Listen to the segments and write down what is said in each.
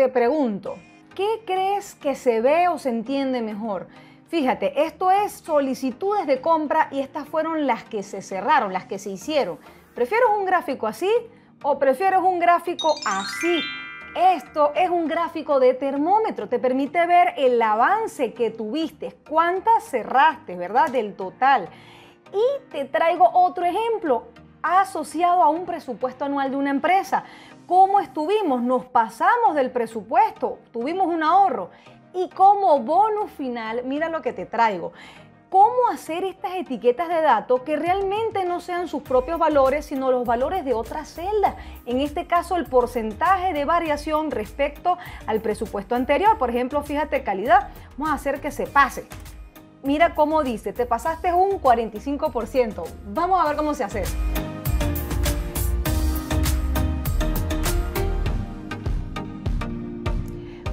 te pregunto, ¿qué crees que se ve o se entiende mejor? Fíjate, esto es solicitudes de compra y estas fueron las que se cerraron, las que se hicieron. ¿Prefieres un gráfico así o prefieres un gráfico así? Esto es un gráfico de termómetro, te permite ver el avance que tuviste, cuántas cerraste, ¿verdad? Del total. Y te traigo otro ejemplo asociado a un presupuesto anual de una empresa cómo estuvimos, nos pasamos del presupuesto, tuvimos un ahorro. Y como bonus final, mira lo que te traigo. Cómo hacer estas etiquetas de datos que realmente no sean sus propios valores, sino los valores de otras celdas. En este caso, el porcentaje de variación respecto al presupuesto anterior. Por ejemplo, fíjate calidad, vamos a hacer que se pase. Mira cómo dice, te pasaste un 45%. Vamos a ver cómo se hace.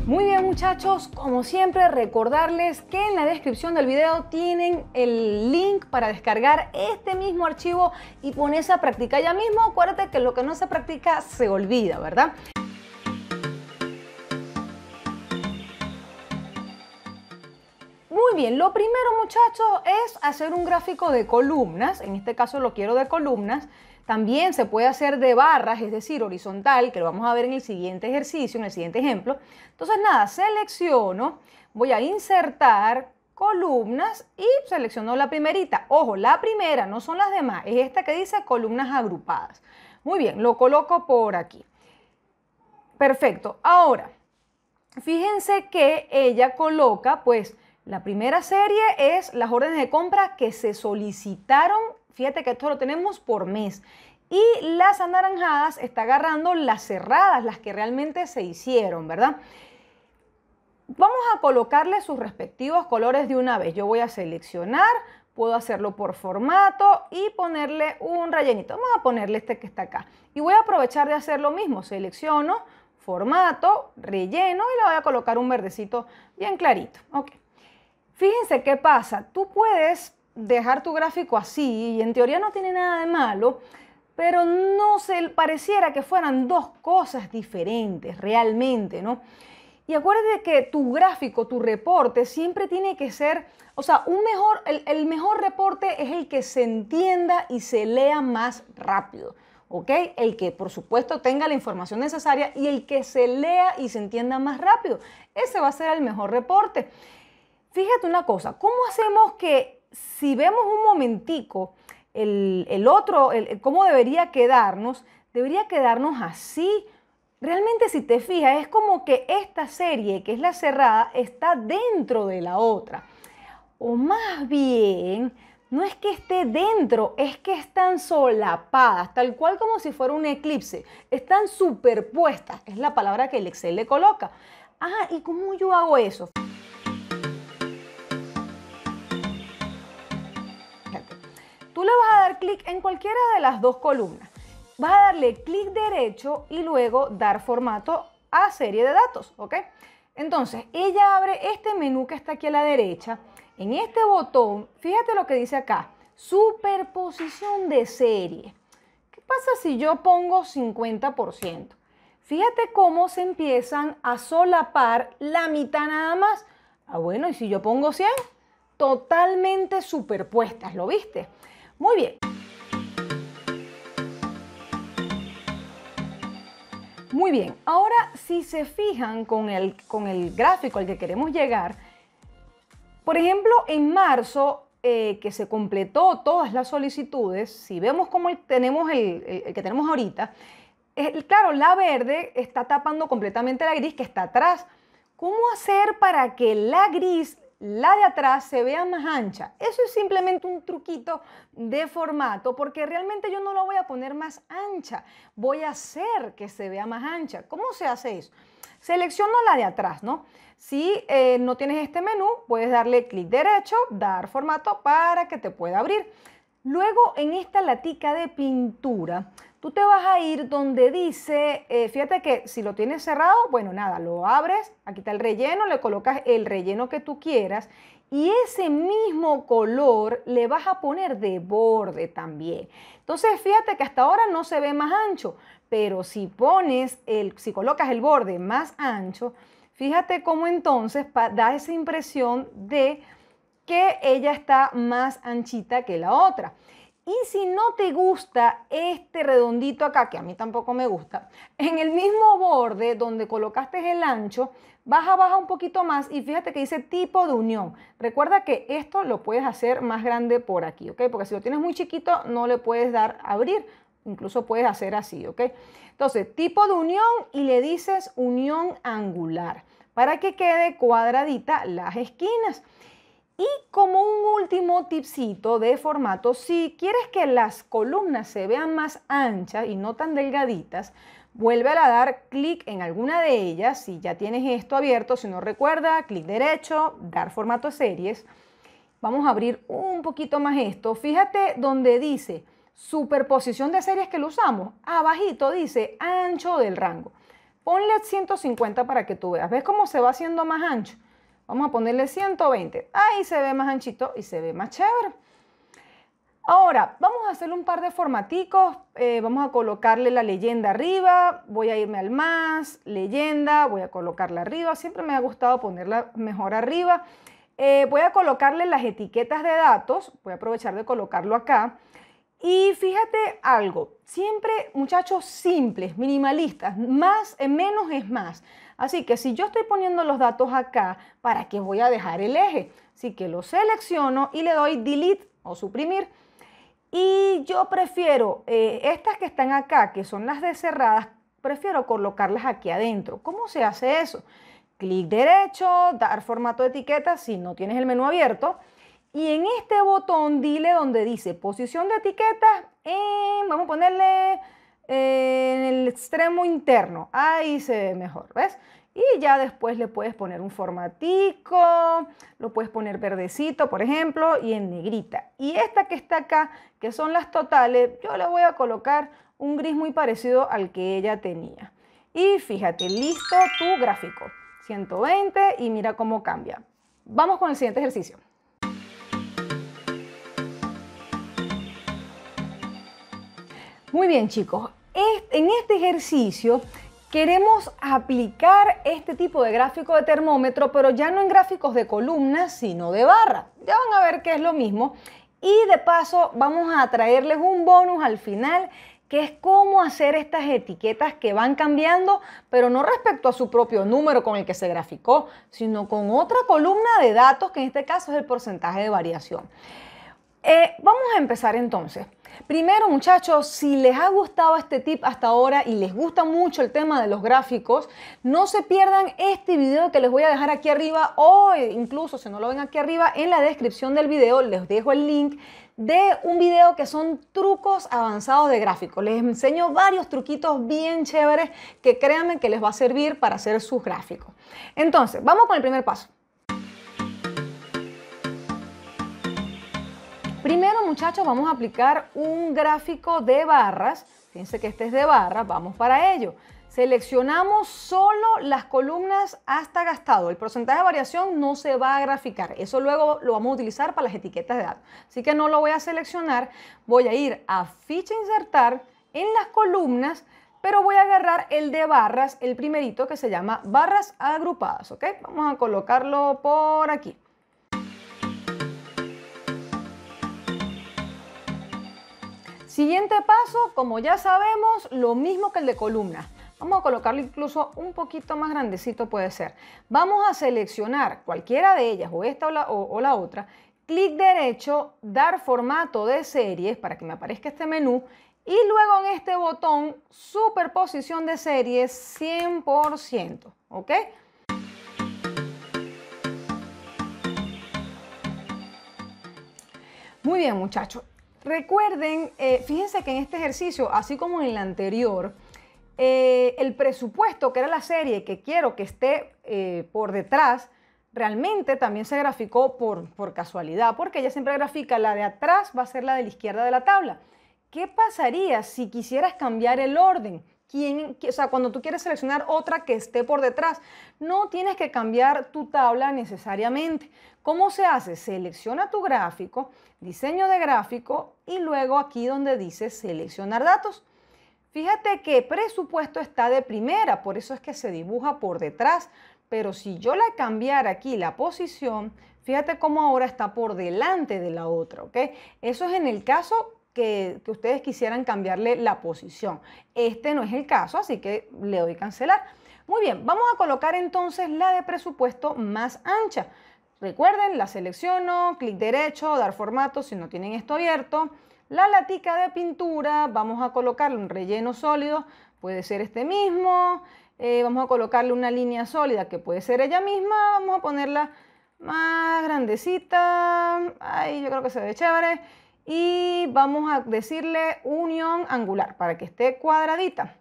Muy bien muchachos, como siempre recordarles que en la descripción del video tienen el link para descargar este mismo archivo y ponerse a practicar ya mismo. Acuérdate que lo que no se practica se olvida, ¿verdad? Muy bien, lo primero muchachos es hacer un gráfico de columnas, en este caso lo quiero de columnas, también se puede hacer de barras, es decir, horizontal, que lo vamos a ver en el siguiente ejercicio, en el siguiente ejemplo. Entonces nada, selecciono, voy a insertar columnas y selecciono la primerita. Ojo, la primera, no son las demás, es esta que dice columnas agrupadas. Muy bien, lo coloco por aquí. Perfecto, ahora, fíjense que ella coloca pues la primera serie es las órdenes de compra que se solicitaron. Fíjate que esto lo tenemos por mes. Y las anaranjadas está agarrando las cerradas, las que realmente se hicieron, ¿verdad? Vamos a colocarle sus respectivos colores de una vez. Yo voy a seleccionar, puedo hacerlo por formato y ponerle un rellenito. Vamos a ponerle este que está acá. Y voy a aprovechar de hacer lo mismo. Selecciono, formato, relleno y le voy a colocar un verdecito bien clarito. Okay. Fíjense qué pasa. Tú puedes dejar tu gráfico así y en teoría no tiene nada de malo, pero no se pareciera que fueran dos cosas diferentes realmente, ¿no? Y acuérdate que tu gráfico, tu reporte, siempre tiene que ser, o sea, un mejor, el, el, mejor reporte es el que se entienda y se lea más rápido, ¿ok? El que, por supuesto, tenga la información necesaria y el que se lea y se entienda más rápido. Ese va a ser el mejor reporte fíjate una cosa, ¿cómo hacemos que si vemos un momentico el, otro, cómo debería quedarnos, debería quedarnos así? Realmente si te fijas, es como que esta serie, que es la cerrada, está dentro de la otra. O más bien, no es que esté dentro, es que están solapadas, tal cual como si fuera un eclipse. Están superpuestas, es la palabra que el Excel le coloca. Ah, ¿y cómo yo hago eso? tú le vas a dar clic en cualquiera de las dos columnas. Vas a darle clic derecho y luego dar formato a serie de datos, ¿ok? Entonces, ella abre este menú que está aquí a la derecha. En este botón, fíjate lo que dice acá, superposición de serie. ¿Qué pasa si yo pongo 50%? Fíjate cómo se empiezan a solapar la mitad nada más. Ah, bueno, ¿y si yo pongo 100? Totalmente superpuestas, ¿lo viste? Muy bien. Muy bien, ahora si se fijan con el, con el gráfico al que queremos llegar, por ejemplo, en marzo eh, que se completó todas las solicitudes, si vemos cómo tenemos el, que tenemos ahorita, claro, la verde está tapando completamente la gris que está atrás. ¿Cómo hacer para que la gris la de atrás se vea más ancha. Eso es simplemente un truquito de formato porque realmente yo no lo voy a poner más ancha, voy a hacer que se vea más ancha. ¿Cómo se hace eso? Selecciono la de atrás, ¿no? Si eh, no tienes este menú, puedes darle clic derecho, dar formato para que te pueda abrir. Luego en esta latica de pintura tú te vas a ir donde dice, eh, fíjate que si lo tienes cerrado, bueno, nada, lo abres, aquí está el relleno, le colocas el relleno que tú quieras y ese mismo color le vas a poner de borde también. Entonces, fíjate que hasta ahora no se ve más ancho, pero si pones el, si colocas el borde más ancho, fíjate cómo entonces da esa impresión de que ella está más anchita que la otra. Y si no te gusta este redondito acá, que a mí tampoco me gusta, en el mismo borde donde colocaste el ancho, baja, baja un poquito más y fíjate que dice tipo de unión. Recuerda que esto lo puedes hacer más grande por aquí, ¿ok? Porque si lo tienes muy chiquito no le puedes dar abrir, incluso puedes hacer así, ¿ok? Entonces, tipo de unión y le dices unión angular para que quede cuadradita las esquinas. Y como un último tipcito de formato, si quieres que las columnas se vean más anchas y no tan delgaditas, vuelve a dar clic en alguna de ellas, si ya tienes esto abierto, si no recuerda, clic derecho, dar formato a series. Vamos a abrir un poquito más esto. Fíjate donde dice superposición de series que lo usamos. Abajito dice ancho del rango. Ponle 150 para que tú veas. ¿Ves cómo se va haciendo más ancho? Vamos a ponerle 120. Ahí se ve más anchito y se ve más chévere. Ahora, vamos a hacer un par de formaticos. Eh, vamos a colocarle la leyenda arriba. Voy a irme al más, leyenda, voy a colocarla arriba. Siempre me ha gustado ponerla mejor arriba. Eh, voy a colocarle las etiquetas de datos. Voy a aprovechar de colocarlo acá. Y fíjate algo, siempre muchachos simples, minimalistas, más, menos es más. Así que si yo estoy poniendo los datos acá, ¿para qué voy a dejar el eje? Así que lo selecciono y le doy delete o suprimir. Y yo prefiero eh, estas que están acá, que son las de cerradas, prefiero colocarlas aquí adentro. ¿Cómo se hace eso? Clic derecho, dar formato de etiqueta si no tienes el menú abierto. Y en este botón dile donde dice posición de etiqueta, eh, vamos a ponerle en el extremo interno. Ahí se ve mejor, ¿ves? Y ya después le puedes poner un formatico, lo puedes poner verdecito, por ejemplo, y en negrita. Y esta que está acá, que son las totales, yo le voy a colocar un gris muy parecido al que ella tenía. Y fíjate, listo tu gráfico. 120 y mira cómo cambia. Vamos con el siguiente ejercicio. Muy bien chicos, en este ejercicio queremos aplicar este tipo de gráfico de termómetro, pero ya no en gráficos de columnas, sino de barra. Ya van a ver que es lo mismo. Y de paso vamos a traerles un bonus al final que es cómo hacer estas etiquetas que van cambiando, pero no respecto a su propio número con el que se graficó, sino con otra columna de datos, que en este caso es el porcentaje de variación. Eh, vamos a empezar entonces. Primero, muchachos, si les ha gustado este tip hasta ahora y les gusta mucho el tema de los gráficos, no se pierdan este video que les voy a dejar aquí arriba o eh, incluso si no lo ven aquí arriba, en la descripción del video les dejo el link de un video que son trucos avanzados de gráficos. Les enseño varios truquitos bien chéveres que créanme que les va a servir para hacer sus gráficos. Entonces, vamos con el primer paso. Primero, muchachos, vamos a aplicar un gráfico de barras. Fíjense que este es de barras, vamos para ello. Seleccionamos solo las columnas hasta gastado. El porcentaje de variación no se va a graficar. Eso luego lo vamos a utilizar para las etiquetas de datos. Así que no lo voy a seleccionar. Voy a ir a ficha insertar en las columnas, pero voy a agarrar el de barras, el primerito que se llama barras agrupadas. ¿ok? Vamos a colocarlo por aquí. Siguiente paso, como ya sabemos, lo mismo que el de columna. Vamos a colocarlo incluso un poquito más grandecito puede ser. Vamos a seleccionar cualquiera de ellas, o esta o la, otra, clic derecho, dar formato de series para que me aparezca este menú y luego en este botón superposición de series 100%, ¿ok? Muy bien muchachos, Recuerden, eh, fíjense que en este ejercicio, así como en el anterior, eh, el presupuesto, que era la serie que quiero que esté eh, por detrás, realmente también se graficó por, por casualidad, porque ella siempre grafica la de atrás va a ser la de la izquierda de la tabla. ¿Qué pasaría si quisieras cambiar el orden? o sea, cuando tú quieres seleccionar otra que esté por detrás, no tienes que cambiar tu tabla necesariamente. ¿Cómo se hace? Selecciona tu gráfico, diseño de gráfico y luego aquí donde dice seleccionar datos. Fíjate que presupuesto está de primera, por eso es que se dibuja por detrás. Pero si yo la cambiara aquí la posición, fíjate cómo ahora está por delante de la otra, ¿ok? Eso es en el caso que, ustedes quisieran cambiarle la posición. Este no es el caso, así que le doy cancelar. Muy bien, vamos a colocar entonces la de presupuesto más ancha. Recuerden, la selecciono, clic derecho, dar formato si no tienen esto abierto. La latica de pintura, vamos a colocarle un relleno sólido, puede ser este mismo. Eh, vamos a colocarle una línea sólida que puede ser ella misma. Vamos a ponerla más grandecita. Ahí yo creo que se ve chévere y vamos a decirle unión angular para que esté cuadradita.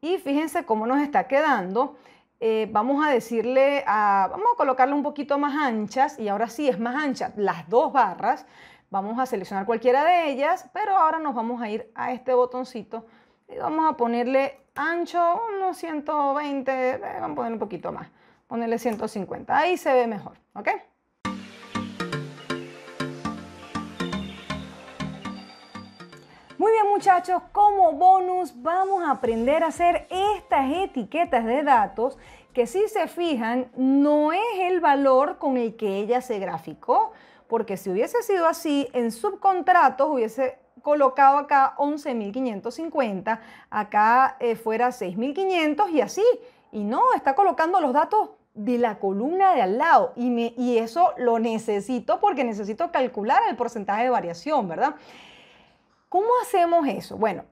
Y fíjense cómo nos está quedando. Eh, vamos a decirle, a, vamos a colocarle un poquito más anchas y ahora sí es más ancha las dos barras. Vamos a seleccionar cualquiera de ellas, pero ahora nos vamos a ir a este botoncito y vamos a ponerle ancho unos 120, eh, vamos a poner un poquito más, ponerle 150, ahí se ve mejor, ¿ok? Muy bien muchachos, como bonus vamos a aprender a hacer estas etiquetas de datos que si se fijan no es el valor con el que ella se graficó, porque si hubiese sido así, en subcontratos hubiese colocado acá 11.550, acá eh, fuera 6.500 y así. Y no, está colocando los datos de la columna de al lado y, me, y eso lo necesito porque necesito calcular el porcentaje de variación, ¿verdad? ¿Cómo hacemos eso? Bueno,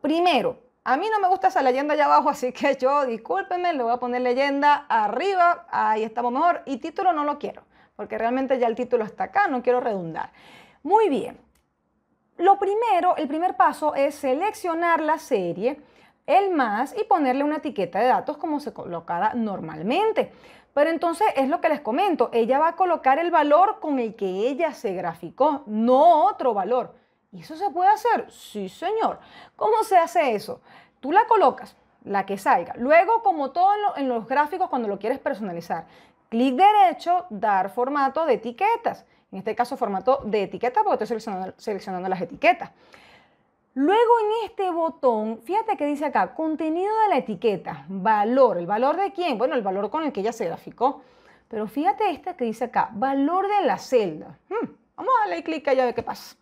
primero, a mí no me gusta esa leyenda allá abajo, así que yo, discúlpenme, le voy a poner leyenda arriba, ahí estamos mejor, y título no lo quiero, porque realmente ya el título está acá, no quiero redundar. Muy bien, lo primero, el primer paso es seleccionar la serie, el más, y ponerle una etiqueta de datos como se colocara normalmente. Pero entonces es lo que les comento, ella va a colocar el valor con el que ella se graficó, no otro valor eso se puede hacer? Sí, señor. ¿Cómo se hace eso? Tú la colocas, la que salga. Luego, como todo en, los gráficos, cuando lo quieres personalizar, clic derecho, dar formato de etiquetas. En este caso, formato de etiqueta, porque estoy seleccionando, las etiquetas. Luego en este botón, fíjate que dice acá, contenido de la etiqueta, valor. ¿El valor de quién? Bueno, el valor con el que ya se graficó. Pero fíjate esta que dice acá, valor de la celda. Hmm, vamos a darle clic allá a qué pasa.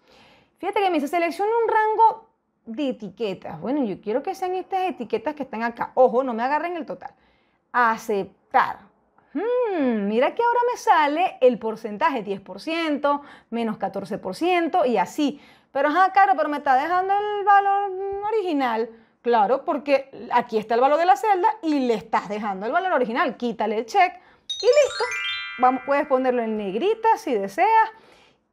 Fíjate que me dice, selecciona un rango de etiquetas. Bueno, yo quiero que sean estas etiquetas que están acá. Ojo, no me agarren el total. Aceptar. Hmm, mira que ahora me sale el porcentaje, 10%, menos 14% y así. Pero, ajá, claro, pero me está dejando el valor original. Claro, porque aquí está el valor de la celda y le estás dejando el valor original. Quítale el check y listo. puedes ponerlo en negrita si deseas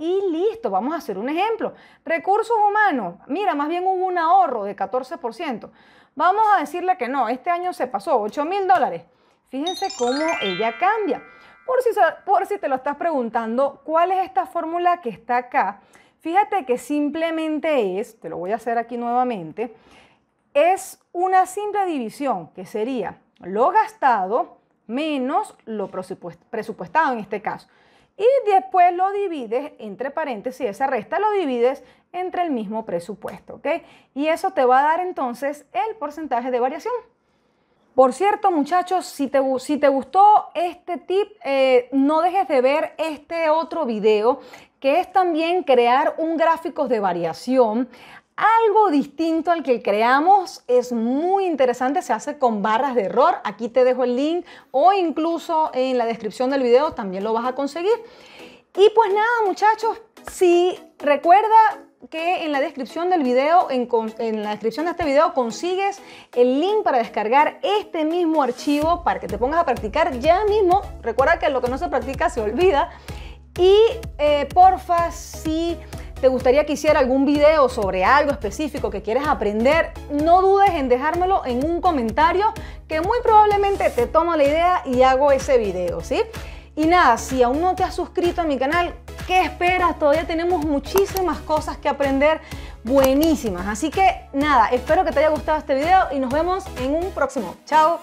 y listo, vamos a hacer un ejemplo. Recursos humanos, mira, más bien hubo un ahorro de 14%. Vamos a decirle que no, este año se pasó 8 mil dólares. Fíjense cómo ella cambia. Por si, por si te lo estás preguntando, ¿cuál es esta fórmula que está acá? Fíjate que simplemente es, te lo voy a hacer aquí nuevamente, es una simple división que sería lo gastado menos lo presupuestado en este caso y después lo divides entre paréntesis, esa resta lo divides entre el mismo presupuesto, ¿ok? Y eso te va a dar entonces el porcentaje de variación. Por cierto, muchachos, si te, si te gustó este tip, eh, no dejes de ver este otro video que es también crear un gráfico de variación algo distinto al que creamos. Es muy interesante, se hace con barras de error. Aquí te dejo el link o incluso en la descripción del video también lo vas a conseguir. Y pues nada muchachos, si recuerda que en la descripción del video, en, la descripción de este video consigues el link para descargar este mismo archivo para que te pongas a practicar ya mismo. Recuerda que lo que no se practica se olvida. Y eh, porfa, si te gustaría que hiciera algún video sobre algo específico que quieres aprender, no dudes en dejármelo en un comentario que muy probablemente te tomo la idea y hago ese video, ¿sí? Y nada, si aún no te has suscrito a mi canal, ¿qué esperas? Todavía tenemos muchísimas cosas que aprender buenísimas. Así que nada, espero que te haya gustado este video y nos vemos en un próximo. ¡Chao!